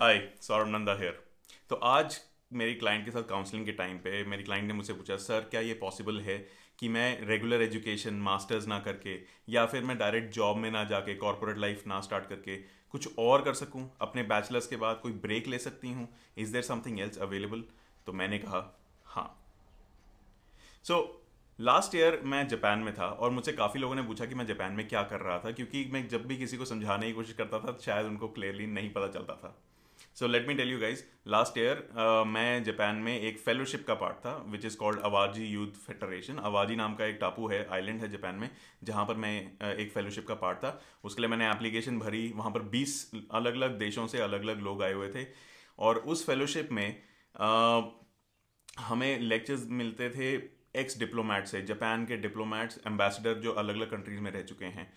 हाय Saurabh Nanda hair तो आज मेरी क्लाइंट के साथ काउंसलिंग के टाइम पे मेरी क्लाइंट ने मुझसे पूछा सर क्या ये पॉसिबल है कि मैं रेगुलर एजुकेशन मास्टर्स ना करके या फिर मैं डायरेक्ट जॉब में ना जाके कॉरपोरेट लाइफ ना स्टार्ट करके कुछ और कर सकूं अपने बैचलर्स के बाद कोई ब्रेक ले सकती हूं is there something else available तो मैंने कहा हाँ सो so, लास्ट ईयर मैं जापान में था और मुझसे काफ़ी लोगों ने पूछा कि मैं जापान में क्या कर रहा था क्योंकि मैं जब भी किसी को समझाने की कोशिश करता था शायद उनको क्लियरली नहीं पता चलता था so let me tell you guys last year मैं जापान में एक फेलोशिप का पार्ट था which is called Awaji youth federation Awaji नाम का एक टापू है आइलैंड है जापान में जहाँ पर मैं uh, एक फेलोशिप का पार्ट था उसके लिए मैंने एप्लीकेशन भरी वहाँ पर 20 अलग अलग देशों से अलग अलग लोग आए हुए थे और उस फेलोशिप में uh, हमें लेक्चर्स मिलते थे एक्स डिप्लोमैट से जापान के डिप्लोमैट्स एम्बेसडर जो अलग अलग कंट्रीज में रह चुके हैं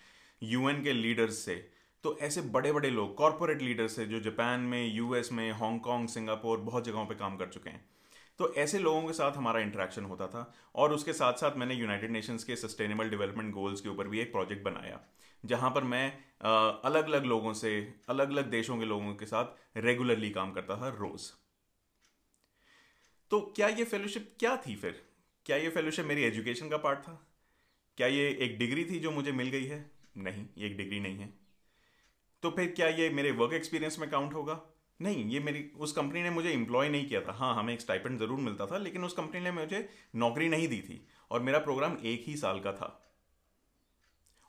यूएन के लीडर्स से तो ऐसे बड़े बड़े लोग कॉरपोरेट लीडर्स है जो जापान में यूएस में हांगकॉन्ग सिंगापुर बहुत जगहों पे काम कर चुके हैं तो ऐसे लोगों के साथ हमारा इंटरेक्शन होता था और उसके साथ साथ मैंने यूनाइटेड नेशंस के सस्टेनेबल डेवलपमेंट गोल्स के ऊपर भी एक प्रोजेक्ट बनाया जहाँ पर मैं अलग अलग लोगों से अलग अलग देशों के लोगों के साथ रेगुलरली काम करता था रोज़ तो क्या ये फेलोशिप क्या थी फिर क्या ये फेलोशिप मेरी एजुकेशन का पार्ट था क्या ये एक डिग्री थी जो मुझे मिल गई है नहीं ये एक डिग्री नहीं है तो फिर क्या ये मेरे वर्क एक्सपीरियंस में काउंट होगा नहीं ये मेरी उस कंपनी ने मुझे इंप्लॉय नहीं किया था हाँ हमें एक स्टाइपेंड ज़रूर मिलता था लेकिन उस कंपनी ने मुझे नौकरी नहीं दी थी और मेरा प्रोग्राम एक ही साल का था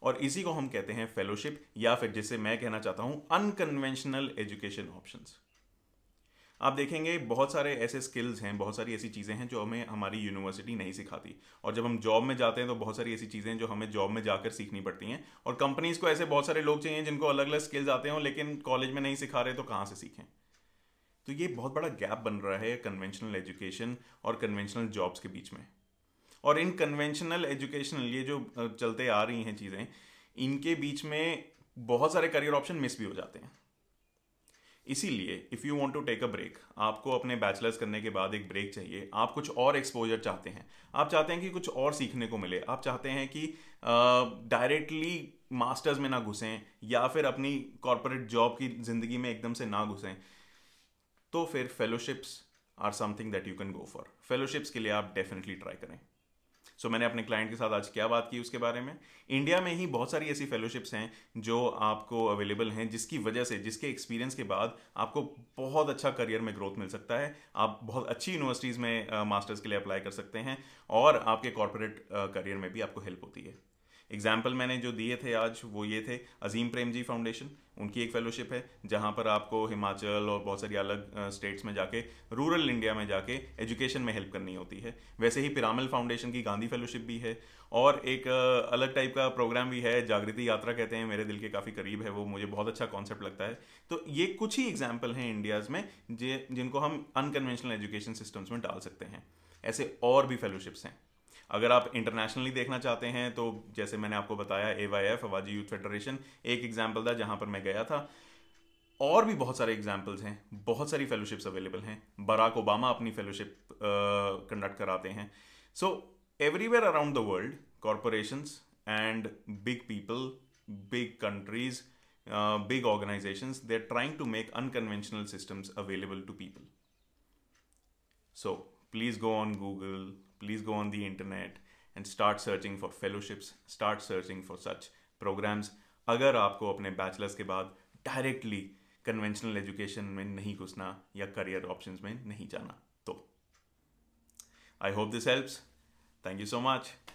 और इसी को हम कहते हैं फेलोशिप या फिर जिसे मैं कहना चाहता हूं अनकन्वेंशनल एजुकेशन ऑप्शंस आप देखेंगे बहुत सारे ऐसे स्किल्स हैं बहुत सारी ऐसी चीज़ें हैं जो हमें हमारी यूनिवर्सिटी नहीं सिखाती और जब हम जॉब में जाते हैं तो बहुत सारी ऐसी चीज़ें हैं जो हमें जॉब में जाकर सीखनी पड़ती हैं और कंपनीज को ऐसे बहुत सारे लोग चाहिए जिनको अलग अलग स्किल्स आते हैं लेकिन कॉलेज में नहीं सिखा रहे तो कहाँ से सीखें तो ये बहुत बड़ा गैप बन रहा है कन्वेंशनल एजुकेशन और कन्वेंशनल जॉब्स के बीच में और इन कन्वेंशनल एजुकेशनल ये जो चलते आ रही हैं चीज़ें इनके बीच में बहुत सारे करियर ऑप्शन मिस भी हो जाते हैं इसीलिए if you want to take a break आपको अपने बैचलर्स करने के बाद एक ब्रेक चाहिए आप कुछ और एक्सपोजर चाहते हैं आप चाहते हैं कि कुछ और सीखने को मिले आप चाहते हैं कि डायरेक्टली मास्टर्स में ना घुसें या फिर अपनी कॉरपोरेट जॉब की ज़िंदगी में एकदम से ना घुसें तो फिर fellowships are something that you can go for fellowships के लिए आप डेफिनेटली ट्राई करें सो so, मैंने अपने क्लाइंट के साथ आज क्या बात की उसके बारे में इंडिया में ही बहुत सारी ऐसी फेलोशिप्स हैं जो आपको अवेलेबल हैं जिसकी वजह से जिसके एक्सपीरियंस के बाद आपको बहुत अच्छा करियर में ग्रोथ मिल सकता है आप बहुत अच्छी यूनिवर्सिटीज़ में मास्टर्स के लिए अप्लाई कर सकते हैं और आपके कॉरपोरेट करियर में भी आपको हेल्प होती है एग्जाम्पल मैंने जो दिए थे आज वो ये थे अजीम प्रेम जी फाउंडेशन उनकी एक फेलोशिप है जहाँ पर आपको हिमाचल और बहुत सारी अलग स्टेट्स में जाके रूरल इंडिया में जाके एजुकेशन में हेल्प करनी होती है वैसे ही पिरामल फाउंडेशन की गांधी फेलोशिप भी है और एक अलग टाइप का प्रोग्राम भी है जागृति यात्रा कहते हैं मेरे दिल के काफ़ी करीब है वो मुझे बहुत अच्छा कॉन्सेप्ट लगता है तो ये कुछ ही एग्जाम्पल हैं इंडियाज़ में जिनको हम अनकन्वेंशनल एजुकेशन सिस्टम्स में डाल सकते हैं ऐसे और भी फेलोशिप्स हैं अगर आप इंटरनेशनली देखना चाहते हैं तो जैसे मैंने आपको बताया A Y F Awaji youth federation एक एग्जाम्पल था जहाँ पर मैं गया था और भी बहुत सारे एग्जाम्पल्स हैं बहुत सारी फेलोशिप्स अवेलेबल हैं बराक ओबामा अपनी फेलोशिप कंडक्ट कराते हैं so everywhere around the world corporations and big people big countries big organisation they are trying to make unconventional systems available to people so please go on Google please go on the internet and start searching for fellowships start searching for such programmes अगर आपको अपने bachelors के बाद directly conventional education में नहीं घुसना या career options में नहीं जाना तो I hope this helps thank you so much